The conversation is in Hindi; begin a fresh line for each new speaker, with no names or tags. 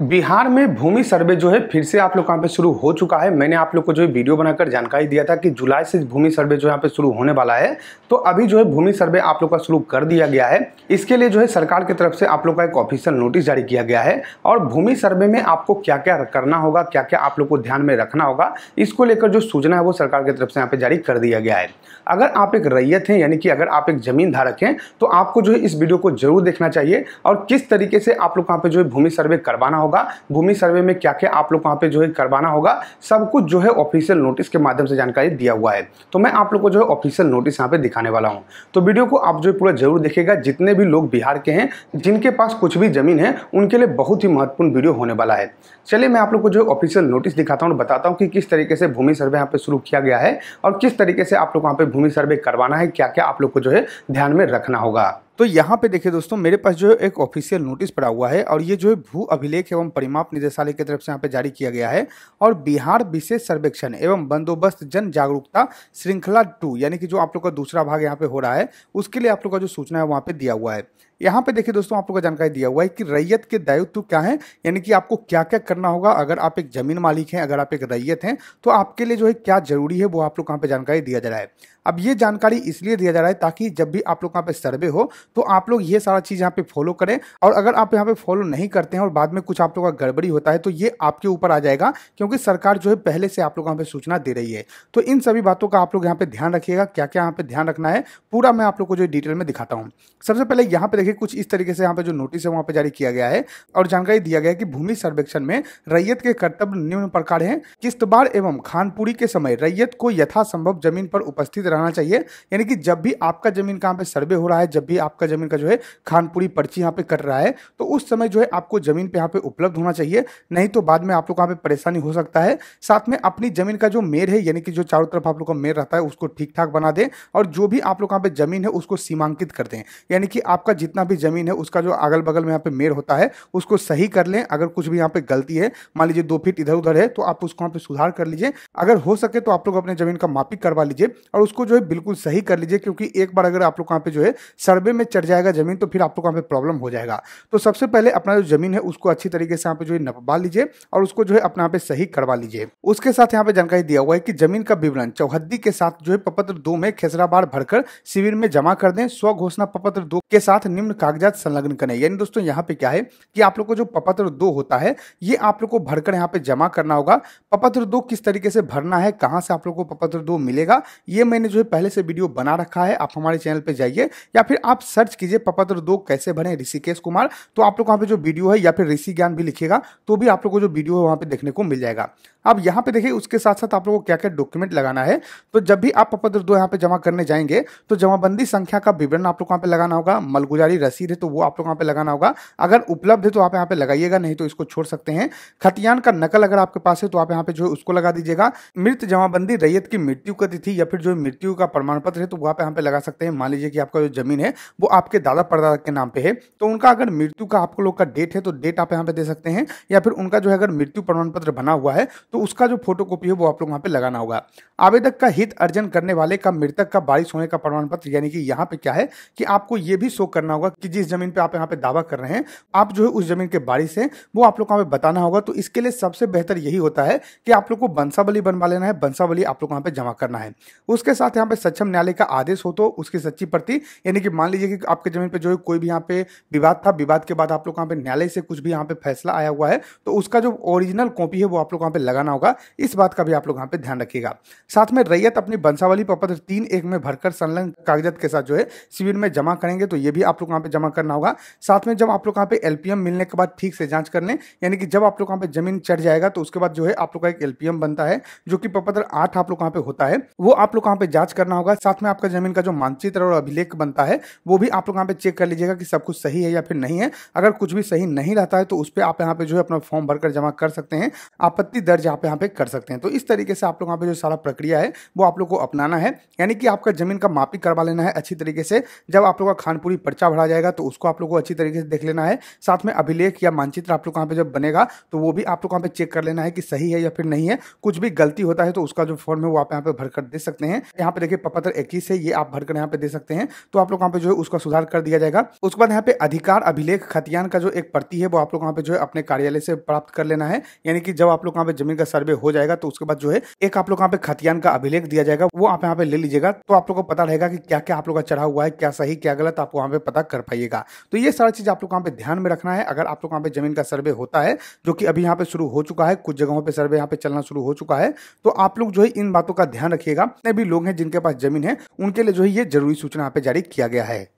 बिहार में भूमि सर्वे जो है फिर से आप लोग यहाँ पे शुरू हो चुका है मैंने आप लोग को जो है वीडियो बनाकर जानकारी दिया था कि जुलाई से भूमि सर्वे जो यहाँ पे शुरू होने वाला है तो अभी जो है भूमि सर्वे आप लोग का शुरू कर दिया गया है इसके लिए जो है सरकार की तरफ से आप लोग का एक ऑफिशियल नोटिस जारी किया गया है और भूमि सर्वे में आपको क्या क्या करना होगा क्या क्या आप लोग को ध्यान में रखना होगा इसको लेकर जो सूचना है वो सरकार की तरफ से यहाँ पे जारी कर दिया गया है अगर आप एक रैयत हैं यानी कि अगर आप एक जमीन धारक हैं तो आपको जो है इस वीडियो को जरूर देखना चाहिए और किस तरीके से आप लोग यहाँ पे जो है भूमि सर्वे करवाना होगा भूमि सर्वे में क्या क्या आप लोग वहाँ पे जो है करवाना होगा सब कुछ जो है ऑफिशियल नोटिस के माध्यम से जानकारी दिया हुआ है तो मैं आप लोग को जो है ऑफिशियल नोटिस यहाँ पे दिखाने वाला हूँ तो वीडियो को आप जो है पूरा जरूर देखेगा जितने भी लोग बिहार के हैं जिनके पास कुछ भी ज़मीन है उनके लिए बहुत ही महत्वपूर्ण वीडियो होने वाला है चलिए मैं आप लोग को जो है ऑफिशियल नोटिस दिखाता हूँ बताता हूँ कि किस तरीके से भूमि सर्वे यहाँ पे शुरू किया गया है और किस तरीके से आप लोग वहाँ पे भूमि सर्वे करवाना है क्या क्या आप लोग को जो है ध्यान में रखना होगा तो यहाँ पे देखिए दोस्तों मेरे पास जो है एक ऑफिशियल नोटिस पड़ा हुआ है और ये जो है भू अभिलेख एवं परिमाप निदेशालय की तरफ से यहाँ पे जारी किया गया है और बिहार विशेष सर्वेक्षण एवं बंदोबस्त जन जागरूकता श्रृंखला टू यानी कि जो आप लोग का दूसरा भाग यहाँ पे हो रहा है उसके लिए आप लोग का जो सूचना है वहाँ पे दिया हुआ है यहाँ पे देखिए दोस्तों आप लोग को जानकारी दिया हुआ है कि रैयत के दायित्व क्या है यानी कि आपको क्या क्या करना होगा अगर आप एक जमीन मालिक हैं अगर आप एक रैयत हैं तो आपके लिए जो है क्या जरूरी है वो आप लोग कहाँ पे जानकारी दिया जा रहा है अब ये जानकारी इसलिए दिया जा रहा है ताकि जब भी आप लोग कहाँ पे सर्वे हो तो आप लोग ये सारा चीज़ यहाँ पे फॉलो करें और अगर आप यहाँ पे फॉलो नहीं करते हैं और बाद में कुछ आप लोग का गड़बड़ी होता है तो ये आपके ऊपर आ जाएगा क्योंकि सरकार जो है पहले से आप लोग यहाँ पे सूचना दे रही है तो इन सभी बातों का आप लोग यहाँ पे ध्यान रखिएगा क्या क्या यहाँ पे ध्यान रखना है पूरा मैं आप लोग को जो डिटेल में दिखाता हूँ सबसे पहले यहाँ पे देखिए कुछ इस तरीके से यहाँ पे जो नोटिस है वहाँ पे जारी किया गया है और जानकारी दिया गया है कि भूमि सर्वेक्षण में रैयत के कर्तव्य निम्न प्रकार है किश्तवाड़ एवं खानपुरी के समय रैयत को यथासंभव जमीन पर उपस्थित रहना चाहिए यानी कि जब भी आपका जमीन कहाँ पे सर्वे हो रहा है जब भी आपका जमीन का जो है खानपुरी पर्ची यहाँ पे कट रहा है तो उस समय जो है आपको जमीन पे यहाँ पे उपलब्ध होना चाहिए नहीं तो बाद में आप लोग कहाँ पे परेशानी हो सकता है साथ में अपनी जमीन का जो मेर है यानी कि जो चारों तरफ आप लोग का मेर रहता है उसको ठीक ठाक बना दें और जो भी आप लोग कहाँ पे जमीन है उसको सीमांकित कर दें यानी कि आपका जितना जितना भी ज़मीन है उसका जो अगल बगल में यहाँ पे मेड़ होता है उसको सही कर लें अगर कुछ भी यहाँ पे गलती है मान लीजिए दो फीट इधर उधर है तो आप उसको यहाँ पे सुधार कर लीजिए अगर हो सके तो आप लोग अपने ज़मीन का मापिक करवा लीजिए और उसको जो है बिल्कुल सही कर लीजिए क्योंकि एक बार अगर आप लोग यहाँ पे जो है सर्वे में चढ़ जाएगा ज़मीन तो फिर आप लोग यहाँ पे प्रॉब्लम हो जाएगा तो सबसे पहले अपना जो ज़मीन है उसको अच्छी तरीके से यहाँ पे जो है नपवा लीजिए और उसको जो है अपने यहाँ पे सही करवा लीजिए उसके साथ यहाँ पे जानकारी दिया हुआ है कि जमीन का विवरण चौहद्दी के साथ जो है पपत्र दो में खेसराबार भरकर शिविर में जमा कर दें स्व घोषणा पपत्र दो के साथ निम्न निम्न कागजात संलग्न करने यानी दोस्तों यहाँ पे क्या है कि आप लोग को जो पपत्र दो होता है ये आप लोग को भरकर यहाँ पे जमा करना होगा पपत्र दो किस तरीके से भरना है कहाँ से आप लोग को पपत्र दो मिलेगा ये मैंने जो है पहले से वीडियो बना रखा है आप हमारे चैनल पर जाइए या फिर आप सर्च कीजिए पपत्र दो कैसे भरे ऋषिकेश कुमार तो आप लोग वहाँ पे जो वीडियो है या फिर ऋषि ज्ञान भी लिखेगा तो भी आप लोग को जो वीडियो है वहाँ पे देखने को मिल जाएगा अब यहाँ पे देखिए उसके साथ साथ आप लोग को क्या क्या डॉक्यूमेंट लगाना है तो जब भी आप पपत्र दो यहाँ पे जमा करने जाएंगे तो जमाबंदी संख्या का विवरण आप लोग को यहाँ पे लगाना होगा मलगुजारी वाली रसीद है तो वो आप लोग यहाँ पे लगाना होगा अगर उपलब्ध है तो आप यहाँ पे लगाइएगा नहीं तो इसको छोड़ सकते हैं खतियान का नकल अगर आपके पास है तो आप यहाँ पे जो है उसको लगा दीजिएगा मृत जमाबंदी रैयत की मृत्यु का तिथि या फिर जो मृत्यु का प्रमाण पत्र है तो वो आप यहाँ पे लगा सकते हैं मान लीजिए कि आपका जो जमीन है वो आपके दादा परदादा के नाम पे है तो उनका अगर मृत्यु का आप लोग का डेट है तो डेट आप यहाँ पे दे सकते हैं या फिर उनका जो है अगर मृत्यु प्रमाण पत्र बना हुआ है तो उसका जो फोटो है वो आप लोग यहाँ पे लगाना होगा आवेदक का हित अर्जन करने वाले का मृतक का बारिश होने का प्रमाण पत्र यानी कि यहाँ पे क्या है कि आपको ये भी शो करना होगा होगा कि जिस जमीन पे आप यहाँ पे दावा कर रहे हैं आप जो है उस जमीन के बारिश है वो आप लोग को यहाँ पे बताना होगा तो इसके लिए सबसे बेहतर यही होता है कि आप लोग को बंसावली बनवा लेना है बंसावली आप लोग यहाँ पे जमा करना है उसके साथ यहाँ पे सक्षम न्यायालय का आदेश हो तो उसकी सच्ची प्रति यानी कि मान लीजिए कि आपके जमीन पर जो है कोई भी यहाँ पे विवाद था विवाद के बाद आप लोग यहाँ पे न्यायालय से कुछ भी यहाँ पे फैसला आया हुआ है तो उसका जो ओरिजिनल कॉपी है वो आप लोग यहाँ पे लगाना होगा इस बात का भी आप लोग यहाँ पे ध्यान रखिएगा साथ में रैयत अपनी बंसावली पत्र तीन एक में भरकर संलग्न कागजात के साथ जो है शिविर में जमा करेंगे तो ये भी आप लोग वहाँ पे जमा करना होगा साथ में जब आप लोग यहाँ पे एल मिलने के बाद ठीक से जांच कर लें यानी कि जब आप लोग यहाँ पे जमीन चढ़ जाएगा तो उसके बाद जो है आप लोग का एक एल बनता है जो कि प्रपत्र आठ आप लोग यहाँ पे होता है वो आप लोग यहाँ पे जांच करना होगा साथ में आपका जमीन का जो मानचित्र और अभिलेख बनता है वो भी आप लोग यहाँ पे चेक कर लीजिएगा कि सब कुछ सही है या फिर नहीं है अगर कुछ भी सही नहीं रहता है तो उस पर आप यहाँ पे जो है अपना फॉर्म भरकर जमा कर सकते हैं आपत्ति दर्ज आप यहाँ पे कर सकते हैं तो इस तरीके से आप लोग यहाँ पे जो सारा प्रक्रिया है वो आप लोग को अपनाना है यानी कि आपका जमीन का मापी करवा लेना है अच्छी तरीके से जब आप लोग का खानपुरी पर्चा भरा आ जाएगा तो उसको आप लोग को अच्छी तरीके से देख लेना है साथ में अभिलेख या मानचित्र आप लोग कहाँ पे जब बनेगा तो वो भी आप लोग कहाँ पे चेक कर लेना है कि सही है या फिर नहीं है कुछ भी गलती होता है तो उसका जो फॉर्म है वो आप यहाँ पे भरकर दे सकते हैं यहाँ पे देखिए पपत्र इक्कीस है ये आप भरकर यहाँ पे दे सकते हैं तो आप लोग कहाँ पे जो है उसका सुधार कर दिया जाएगा उसके बाद यहाँ पे अधिकार अभिलेख खतियान का जो एक प्रति है वो आप लोग कहाँ पे जो है अपने कार्यालय से प्राप्त कर लेना है यानी कि जब आप लोग कहाँ पे जमीन का सर्वे हो जाएगा तो उसके बाद जो है एक आप लोग कहाँ पे खतियान का अभिलेख दिया जाएगा वो आप यहाँ पे ले लीजिएगा तो आप लोग को पता रहेगा कि क्या क्या आप लोग का चढ़ा हुआ है क्या सही क्या गलत आप वहाँ पे पता कर पाइएगा तो ये सारी चीज़ आप लोग पे ध्यान में रखना है अगर आप लोग पे जमीन का सर्वे होता है जो कि अभी यहाँ पे शुरू हो चुका है कुछ जगहों पे सर्वे यहाँ पे चलना शुरू हो चुका है तो आप लोग जो है इन बातों का ध्यान रखिएगा जितने भी लोग हैं जिनके पास जमीन है उनके लिए जो है ये जरूरी सूचना यहाँ पे जारी किया गया है